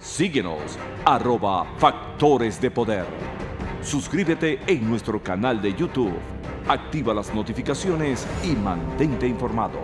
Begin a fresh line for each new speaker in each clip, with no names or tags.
Síguenos arroba Factores de Poder. Suscríbete en nuestro canal de YouTube. Activa las notificaciones y mantente informado.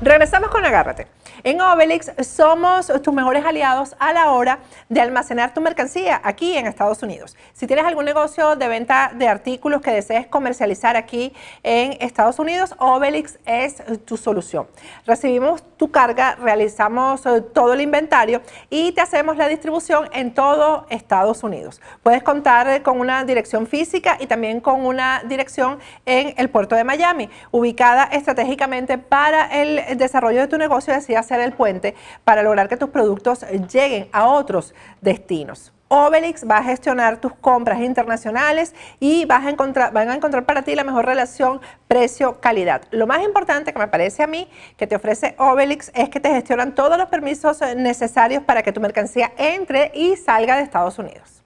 Regresamos con Agárrate. En Obelix somos tus mejores aliados a la hora de almacenar tu mercancía aquí en Estados Unidos. Si tienes algún negocio de venta de artículos que desees comercializar aquí en Estados Unidos, Obelix es tu solución. Recibimos tu carga, realizamos eh, todo el inventario y te hacemos la distribución en todo Estados Unidos. Puedes contar con una dirección física y también con una dirección en el puerto de Miami, ubicada estratégicamente para el desarrollo de tu negocio, decía hacer el puente para lograr que tus productos lleguen a otros destinos. Obelix va a gestionar tus compras internacionales y vas a encontrar, van a encontrar para ti la mejor relación precio-calidad. Lo más importante que me parece a mí que te ofrece Obelix es que te gestionan todos los permisos necesarios para que tu mercancía entre y salga de Estados Unidos.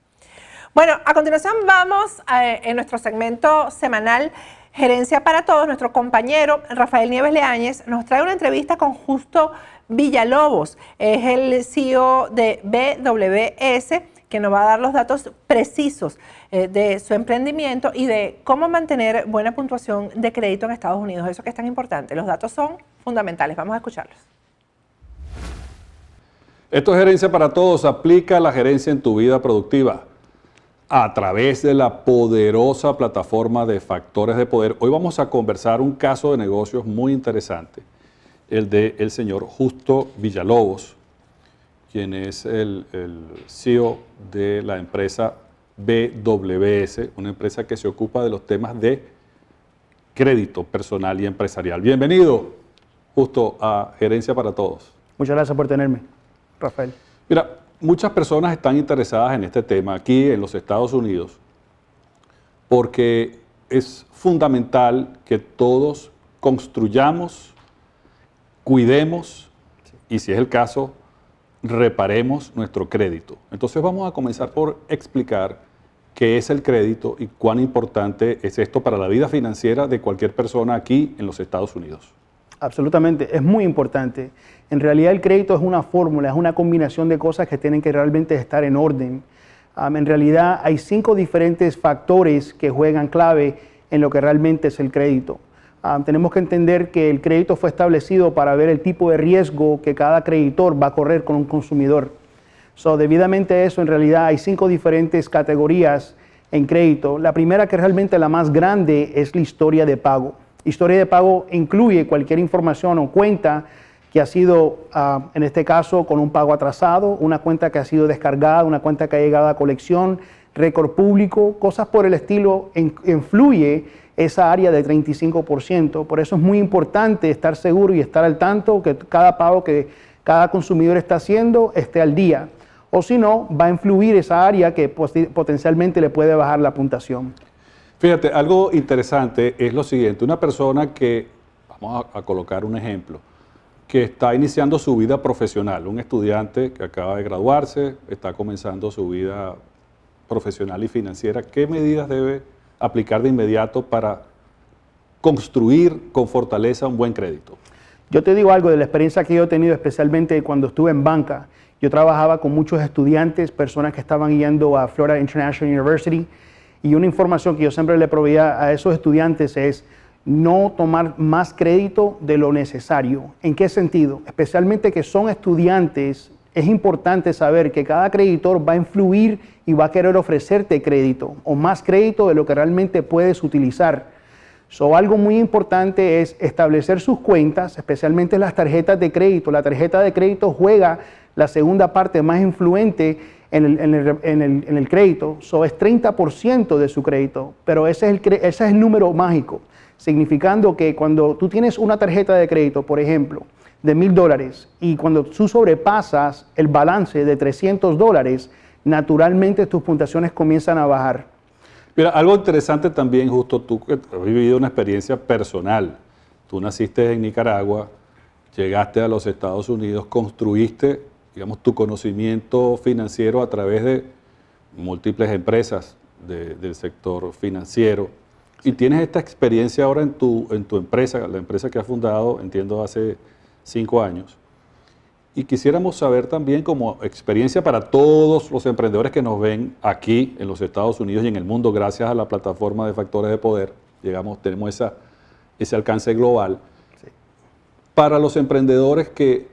Bueno, a continuación vamos eh, en nuestro segmento semanal Gerencia para Todos, nuestro compañero Rafael Nieves Leáñez nos trae una entrevista con Justo Villalobos, es el CEO de BWS, que nos va a dar los datos precisos eh, de su emprendimiento y de cómo mantener buena puntuación de crédito en Estados Unidos. Eso que es tan importante. Los datos son fundamentales. Vamos a escucharlos.
Esto es Gerencia para Todos. Aplica la gerencia en tu vida productiva a través de la poderosa plataforma de factores de poder. Hoy vamos a conversar un caso de negocios muy interesante, el de el señor Justo Villalobos, quien es el, el, CEO de la empresa BWS, una empresa que se ocupa de los temas de crédito personal y empresarial. Bienvenido, Justo, a Gerencia para Todos.
Muchas gracias por tenerme, Rafael.
Mira, muchas personas están interesadas en este tema aquí en los Estados Unidos porque es fundamental que todos construyamos, cuidemos y si es el caso, reparemos nuestro crédito. Entonces vamos a comenzar por explicar qué es el crédito y cuán importante es esto para la vida financiera de cualquier persona aquí en los Estados Unidos
absolutamente, es muy importante. En realidad el crédito es una fórmula, es una combinación de cosas que tienen que realmente estar en orden. en realidad hay cinco diferentes factores que juegan clave en lo que realmente es el crédito. tenemos que entender que el crédito fue establecido para ver el tipo de riesgo que cada creditor va a correr con un consumidor. So, debidamente a eso, en realidad hay cinco diferentes categorías en crédito. La primera, que realmente la más grande, es la historia de pago. Historia de pago incluye cualquier información o cuenta que ha sido, ah, en este caso, con un pago atrasado, una cuenta que ha sido descargada, una cuenta que ha llegado a colección, récord público, cosas por el estilo, influye esa área de 35%. Por eso es muy importante estar seguro y estar al tanto que cada pago que cada consumidor está haciendo esté al día. O si no, va a influir esa área que potencialmente le puede bajar la puntuación.
Fíjate, algo interesante es lo siguiente, una persona que, vamos a, colocar un ejemplo, que está iniciando su vida profesional, un estudiante que acaba de graduarse, está comenzando su vida profesional y financiera, ¿qué medidas debe aplicar de inmediato para construir con fortaleza un buen crédito?
Yo te digo algo de la experiencia que yo he tenido, especialmente cuando estuve en banca. Yo trabajaba con muchos estudiantes, personas que estaban yendo a Florida International University y una información que yo siempre le proveía a esos estudiantes es no tomar más crédito de lo necesario. ¿En qué sentido? Especialmente que son estudiantes, es importante saber que cada creditor va a influir y va a querer ofrecerte crédito o más crédito de lo que realmente puedes utilizar. So, algo muy importante es establecer sus cuentas, especialmente las tarjetas de crédito. La tarjeta de crédito juega la segunda parte más influente en el, crédito, so es 30% de su crédito, pero ese es, el, ese es el número mágico, significando que cuando tú tienes una tarjeta de crédito, por ejemplo, de mil dólares, y cuando tú sobrepasas el balance de 300 dólares, naturalmente tus puntuaciones comienzan a bajar.
Mira, algo interesante también, justo tú que has vivido una experiencia personal. Tú naciste en Nicaragua, llegaste a los Estados Unidos, construiste digamos, tu conocimiento financiero a través de múltiples empresas del sector financiero. Y tienes esta experiencia ahora en tu, en tu empresa, la empresa que has fundado, entiendo, hace cinco años. Y quisiéramos saber también como experiencia para todos los emprendedores que nos ven aquí en los Estados Unidos y en el mundo, gracias a la plataforma de factores de poder, llegamos, tenemos esa, ese alcance global. Para los emprendedores que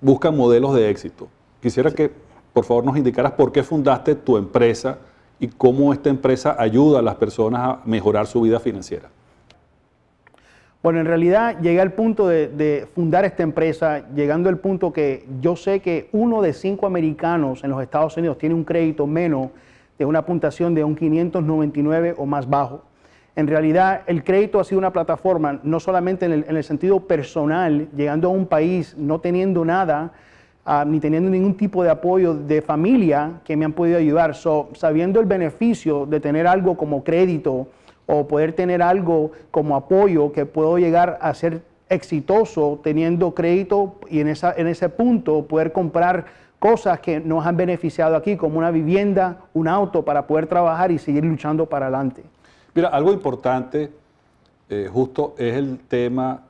busca modelos de éxito. Quisiera que, por favor, nos indicaras por qué fundaste tu empresa y cómo esta empresa ayuda a las personas a mejorar su vida financiera.
Bueno, en realidad llegué al punto de, de, fundar esta empresa, llegando al punto que yo sé que uno de cinco americanos en los Estados Unidos tiene un crédito menos de una puntuación de un 599 o más bajo. En realidad, el crédito ha sido una plataforma, no solamente en el, sentido personal, llegando a un país no teniendo nada, ah, ni teniendo ningún tipo de apoyo de familia que me han podido ayudar. sabiendo el beneficio de tener algo como crédito o poder tener algo como apoyo que puedo llegar a ser exitoso teniendo crédito y en, en ese punto poder comprar cosas que nos han beneficiado aquí, como una vivienda, un auto, para poder trabajar y seguir luchando para adelante.
Mira, algo importante eh, justo es el tema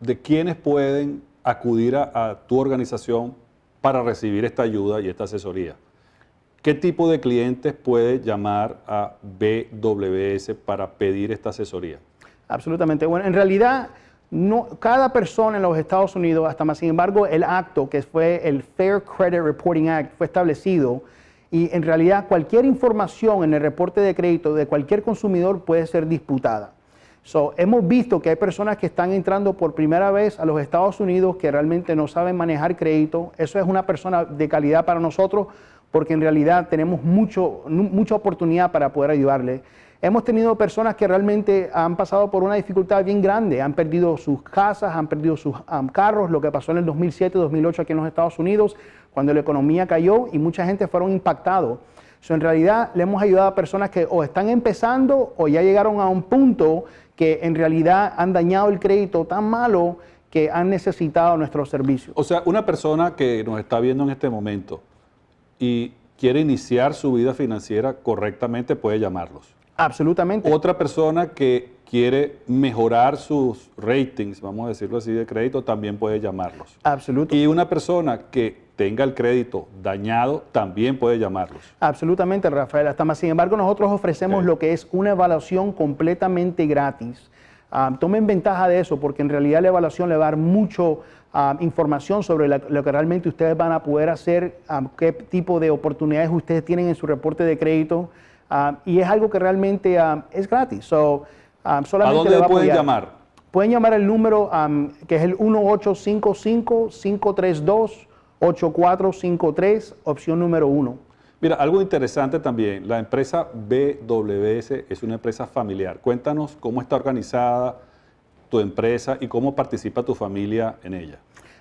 de quiénes pueden acudir a, tu organización para recibir esta ayuda y esta asesoría. ¿Qué tipo de clientes puede llamar a BWS para pedir esta asesoría? Absolutamente.
Bueno, en realidad, no, cada persona en los Estados Unidos, hasta más sin embargo, el acto que fue el Fair Credit Reporting Act fue establecido y en realidad cualquier información en el reporte de crédito de cualquier consumidor puede ser disputada. So, hemos visto que hay personas que están entrando por primera vez a los Estados Unidos que realmente no saben manejar crédito. Eso es una persona de calidad para nosotros porque en realidad tenemos mucho, mucha oportunidad para poder ayudarle. Hemos tenido personas que realmente han pasado por una dificultad bien grande, han perdido sus casas, han perdido sus carros, lo que pasó en el 2007-2008 aquí en los Estados Unidos, cuando la economía cayó y mucha gente fueron impactados. en realidad le hemos ayudado a personas que o están empezando o ya llegaron a un punto que en realidad han dañado el crédito tan malo que han necesitado nuestros servicios.
O sea, una persona que nos está viendo en este momento, y quiere iniciar su vida financiera correctamente, puede llamarlos. Absolutamente. Otra persona que quiere mejorar sus ratings, vamos a decirlo así, de crédito, también puede llamarlos. Absolutamente. Y una persona que tenga el crédito dañado, también puede llamarlos.
Absolutamente, Rafael Sin embargo, nosotros ofrecemos lo que es una evaluación completamente gratis Ah, tomen ventaja de eso porque en realidad la evaluación le va a dar mucho ah, información sobre lo que realmente ustedes van a poder hacer, ah, qué tipo de oportunidades ustedes tienen en su reporte de crédito y es algo que realmente es gratis. So, ¿A dónde le pueden llamar? Pueden llamar al número que es el 1855-532-8453, opción número 1.
Mira, algo interesante también, la empresa BWS es una empresa familiar. Cuéntanos cómo está organizada tu empresa y cómo participa tu familia en ella.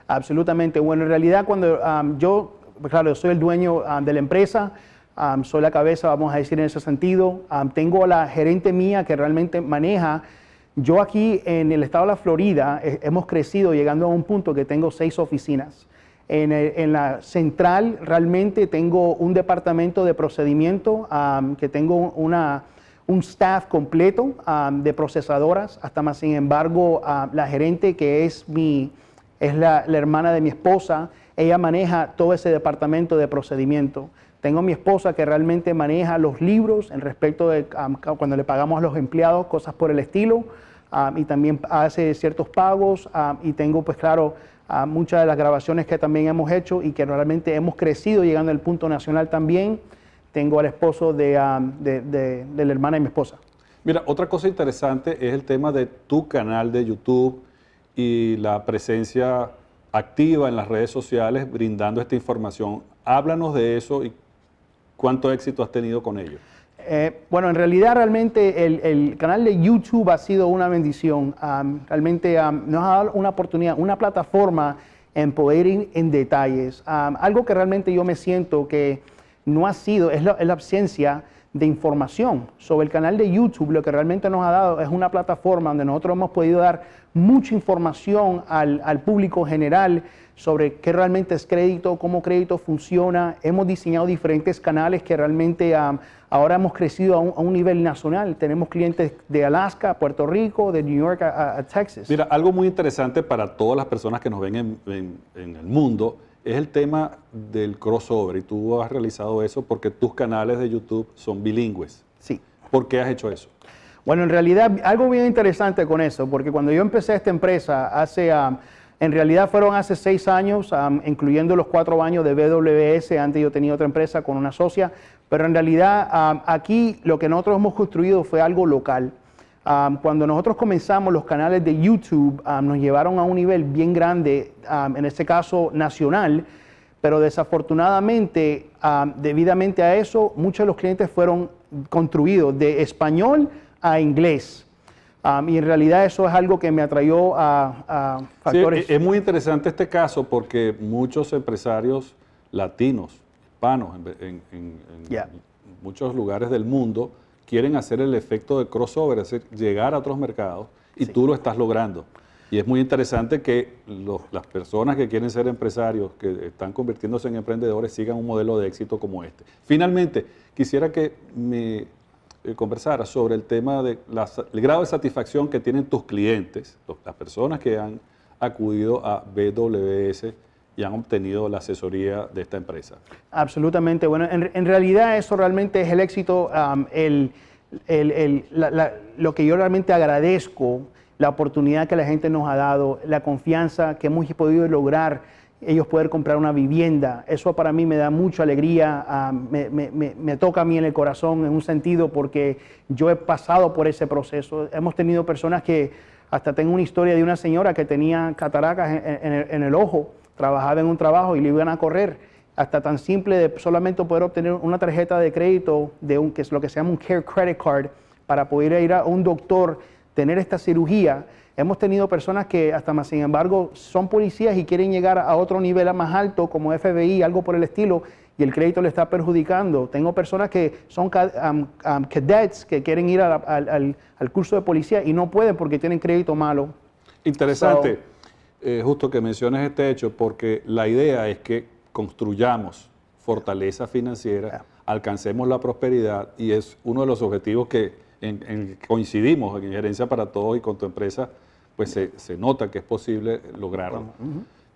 Absolutamente. Bueno, en realidad
cuando yo, pues claro, soy el dueño de la empresa, soy la cabeza, vamos a decir en ese sentido, tengo a la gerente mía que realmente maneja. Yo aquí en el estado de la Florida eh, hemos crecido llegando a un punto que tengo seis oficinas. En, la central realmente tengo un departamento de procedimiento, que tengo una, un staff completo de procesadoras, hasta más sin embargo la gerente que es, mi, es la, hermana de mi esposa, ella maneja todo ese departamento de procedimiento. Tengo mi esposa que realmente maneja los libros en respecto de cuando le pagamos a los empleados, cosas por el estilo, y también hace ciertos pagos, y tengo pues claro muchas de las grabaciones que también hemos hecho y que realmente hemos crecido llegando al punto nacional también. Tengo al esposo de, ah, la hermana y mi esposa.
Mira, otra cosa interesante es el tema de tu canal de YouTube y la presencia activa en las redes sociales brindando esta información. Háblanos de eso y cuánto éxito has tenido con ello.
Eh, bueno, en realidad realmente el, canal de YouTube ha sido una bendición. realmente nos ha dado una oportunidad, una plataforma en poder ir en detalles. algo que realmente yo me siento que no ha sido, es la, es la ausencia de información. Sobre el canal de YouTube lo que realmente nos ha dado es una plataforma donde nosotros hemos podido dar mucha información al, al público general sobre qué realmente es crédito, cómo crédito funciona. Hemos diseñado diferentes canales que realmente ahora hemos crecido a un, nivel nacional. Tenemos clientes de Alaska, Puerto Rico, de New York a, Texas.
Mira, algo muy interesante para todas las personas que nos ven en, en el mundo es el tema del crossover y tú has realizado eso porque tus canales de YouTube son bilingües. Sí. ¿Por qué has hecho eso?
Bueno, en realidad algo bien interesante con eso, porque cuando yo empecé esta empresa hace... en realidad fueron hace seis años, incluyendo los cuatro años de BWS, antes yo tenía otra empresa con una socia, pero en realidad aquí lo que nosotros hemos construido fue algo local. Um, cuando nosotros comenzamos los canales de YouTube, um, nos llevaron a un nivel bien grande, um, en este caso nacional, pero desafortunadamente, debidamente a eso, muchos de los clientes fueron construidos de español a inglés. y en realidad eso es algo que me atrayó a, factores. E-, es muy
interesante este caso porque muchos empresarios latinos, hispanos, en muchos lugares del mundo, quieren hacer el efecto de crossover, es llegar a otros mercados y tú lo estás logrando. Y es muy interesante que las personas que quieren ser empresarios, que están convirtiéndose en emprendedores, sigan un modelo de éxito como este. Finalmente, quisiera que me eh, conversara sobre el tema del grado de satisfacción que tienen tus clientes, las personas que han acudido a BWS y han obtenido la asesoría de esta empresa.
Absolutamente. Bueno, en, realidad eso realmente es el éxito, lo que yo realmente agradezco, la oportunidad que la gente nos ha dado, la confianza que hemos podido lograr ellos poder comprar una vivienda. Eso para mí me da mucha alegría, me, toca a mí en el corazón en un sentido porque yo he pasado por ese proceso. Hemos tenido personas que, hasta tengo una historia de una señora que tenía cataracas en el ojo trabajaba en un trabajo y le iban a correr, hasta tan simple de solamente poder obtener una tarjeta de crédito, de un, que es lo que se llama un Care Credit Card, para poder ir a un doctor, tener esta cirugía. Hemos tenido personas que hasta más, sin embargo, son policías y quieren llegar a otro nivel más alto, como FBI, algo por el estilo, y el crédito le está perjudicando. Tengo personas que son cadets que quieren ir al, curso de policía y no pueden porque tienen crédito malo.
Interesante. Eh, justo que menciones este hecho porque la idea es que construyamos fortaleza financiera, alcancemos la prosperidad y es uno de los objetivos que en, coincidimos en Gerencia para Todos y con tu empresa, pues se, nota que es posible lograrlo.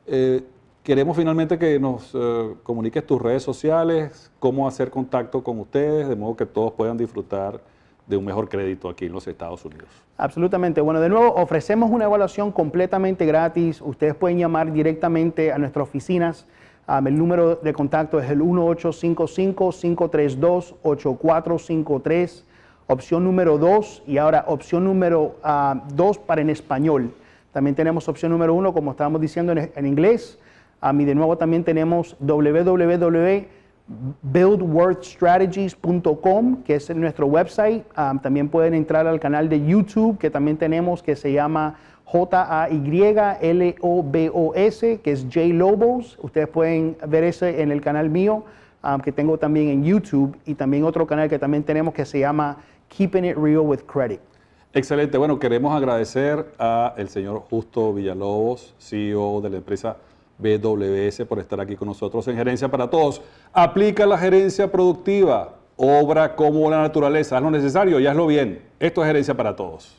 Eh, queremos finalmente que nos eh, comuniques tus redes sociales, cómo hacer contacto con ustedes, de modo que todos puedan disfrutar de un mejor crédito aquí en los Estados Unidos.
Absolutamente. Bueno, de nuevo, ofrecemos una evaluación completamente gratis. Ustedes pueden llamar directamente a nuestras oficinas. Ah, el número de contacto es el 1855-532-8453, opción número 2 y ahora opción número 2 ah, para en español. También tenemos opción número 1, como estábamos diciendo, en, inglés. A ah, y de nuevo también tenemos www buildworthstrategies.com, que es nuestro website. Ah, también pueden entrar al canal de YouTube, que también tenemos, que se llama J-A-Y-L-O-B-O-S, que es J Lobos. Ustedes pueden ver ese en el canal mío, ah, que tengo también en YouTube, y también otro canal que también tenemos que se llama Keeping It Real with Credit.
Excelente. Bueno, queremos agradecer al señor Justo Villalobos, CEO de la empresa BWS por estar aquí con nosotros en Gerencia para Todos. Aplica la gerencia productiva, obra como la naturaleza, haz lo necesario y hazlo bien. Esto es Gerencia para Todos.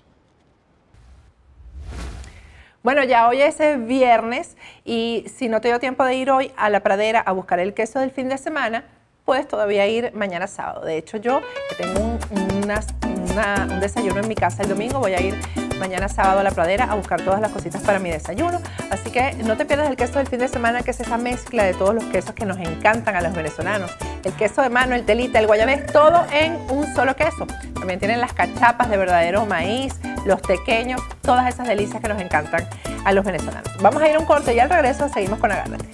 Bueno, ya hoy es viernes y si no te dio tiempo de ir hoy a la pradera a buscar el queso del fin de semana, puedes todavía ir mañana sábado. De hecho, yo tengo un desayuno en mi casa el domingo, voy a ir mañana sábado a la pradera a buscar todas las cositas para mi desayuno. Así que no te pierdas el queso del fin de semana, que es esa mezcla de todos los quesos que nos encantan a los venezolanos. El queso de mano, el telita, el guayabés, todo en un solo queso. También tienen las cachapas de verdadero maíz, los tequeños, todas esas delicias que nos encantan a los venezolanos. Vamos a ir a un corte y al regreso seguimos con Agárrate.